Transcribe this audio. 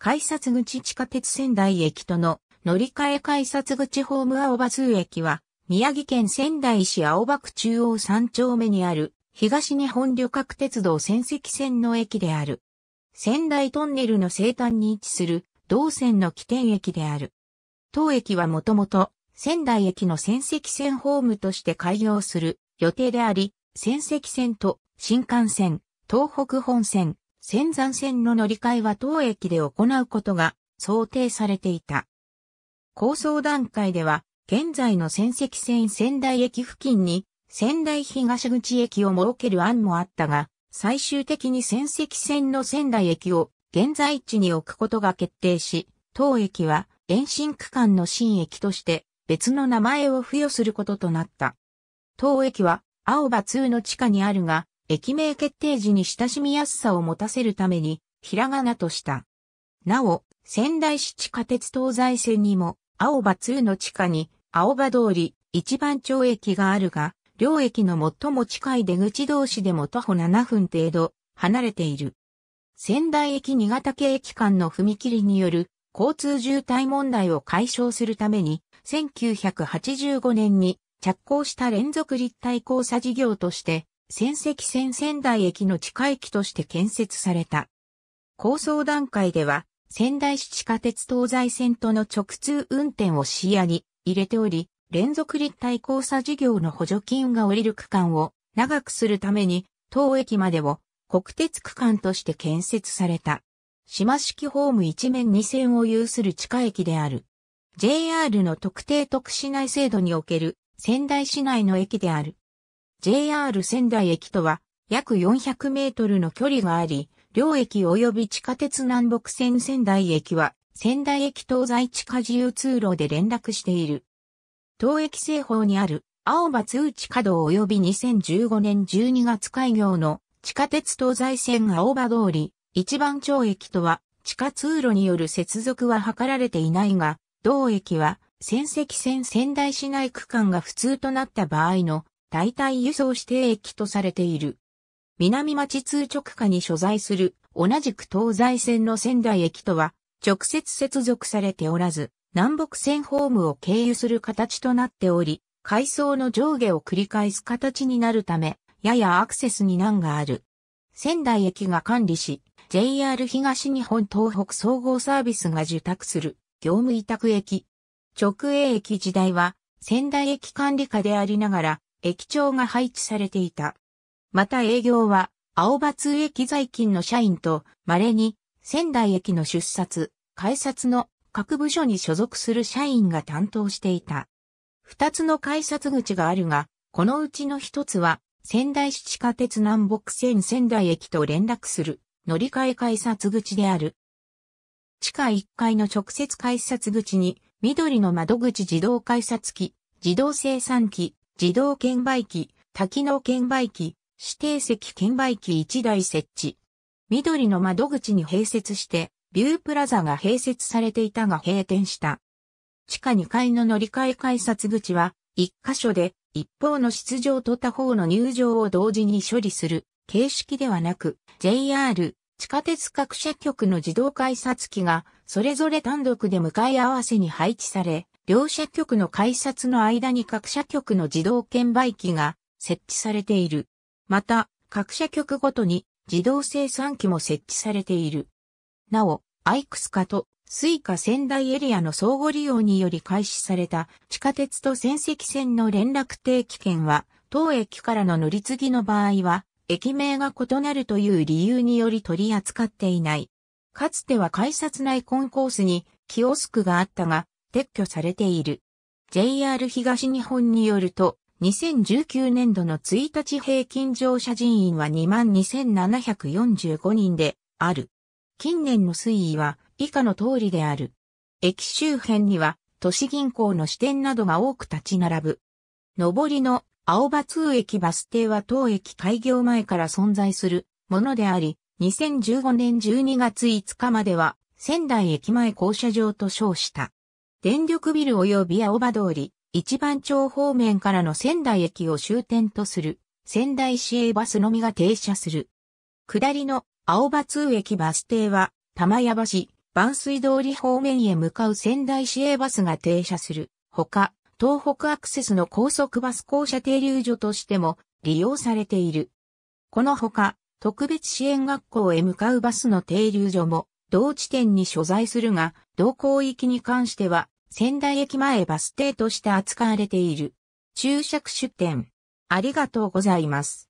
改札口地下鉄仙台駅との乗り換え改札口ホーム青葉通駅は、宮城県仙台市青葉区中央3丁目にある、東日本旅客鉄道仙石線の駅である。仙台トンネルの西端に位置する、同線の起点駅である。当駅はもともと、仙台駅の仙石線ホームとして開業する予定であり、仙石線と新幹線、東北本線、仙山線の乗り換えは当駅で行うことが想定されていた。構想段階では、現在の仙石線仙台駅付近に仙台東口駅を設ける案もあったが、最終的に仙石線の仙台駅を現在地に置くことが決定し、当駅は延伸区間の新駅として別の名前を付与することとなった。当駅は青葉2の地下にあるが、駅名決定時に親しみやすさを持たせるために、ひらがなとした。なお、仙台市地下鉄東西線にも、青葉2の地下に、青葉通り、一番町駅があるが、両駅の最も近い出口同士でも徒歩7分程度、離れている。仙台駅新潟系駅間の踏切による交通渋滞問題を解消するために、1985年に着工した連続立体交差事業として、仙石線仙台駅の地下駅として建設された。構想段階では、仙台市地下鉄東西線との直通運転を視野に入れており、連続立体交差事業の補助金が降りる区間を長くするために、当駅までを国鉄区間として建設された。島式ホーム一面二線を有する地下駅である。JR の特定特市内制度における仙台市内の駅である。JR 仙台駅とは約400メートルの距離があり、両駅及び地下鉄南北線仙台駅は仙台駅東西地下自由通路で連絡している。東駅西方にある青葉通地下道及び2015年12月開業の地下鉄東西線青葉通り一番町駅とは地下通路による接続は図られていないが、同駅は仙石線仙台市内区間が普通となった場合の代替輸送指定駅とされている。南町通直下に所在する同じく東西線の仙台駅とは直接接続されておらず、南北線ホームを経由する形となっており、階層の上下を繰り返す形になるため、ややアクセスに難がある。仙台駅が管理し、JR 東日本東北総合サービスが受託する業務委託駅。直営駅時代は仙台駅管理下でありながら、駅長が配置されていた。また営業は、青葉通駅在勤の社員と、稀に、仙台駅の出札、改札の各部署に所属する社員が担当していた。二つの改札口があるが、このうちの一つは、仙台市地下鉄南北線仙台駅と連絡する乗り換え改札口である。地下1階の直接改札口に緑の窓口自動改札機、自動生産機、自動券売機、多機能券売機、指定席券売機1台設置。緑の窓口に併設して、ビュープラザが併設されていたが閉店した。地下2階の乗り換え改札口は、1箇所で、一方の出場と他方の入場を同時に処理する形式ではなく、JR、地下鉄各社局の自動改札機が、それぞれ単独で向かい合わせに配置され、両社局の改札の間に各社局の自動券売機が設置されている。また、各社局ごとに自動生産機も設置されている。なお、アイクスカとスイカ仙台エリアの相互利用により開始された地下鉄と仙石線の連絡定期券は、当駅からの乗り継ぎの場合は、駅名が異なるという理由により取り扱っていない。かつては改札内コンコースにキオスクがあったが、撤去されている。JR 東日本によると、2019年度の1日平均乗車人員は22,745人である。近年の推移は以下の通りである。駅周辺には都市銀行の支店などが多く立ち並ぶ。上りの青葉通駅バス停は当駅開業前から存在するものであり、2015年12月5日までは仙台駅前降車場と称した。電力ビル及び青葉通り、一番町方面からの仙台駅を終点とする、仙台市営バスのみが停車する。下りの青葉通駅バス停は、玉屋橋、万水通り方面へ向かう仙台市営バスが停車する。ほか、東北アクセスの高速バス公社停留所としても利用されている。このほか、特別支援学校へ向かうバスの停留所も同地点に所在するが、同行域に関しては、仙台駅前バス停として扱われている。注釈出店。ありがとうございます。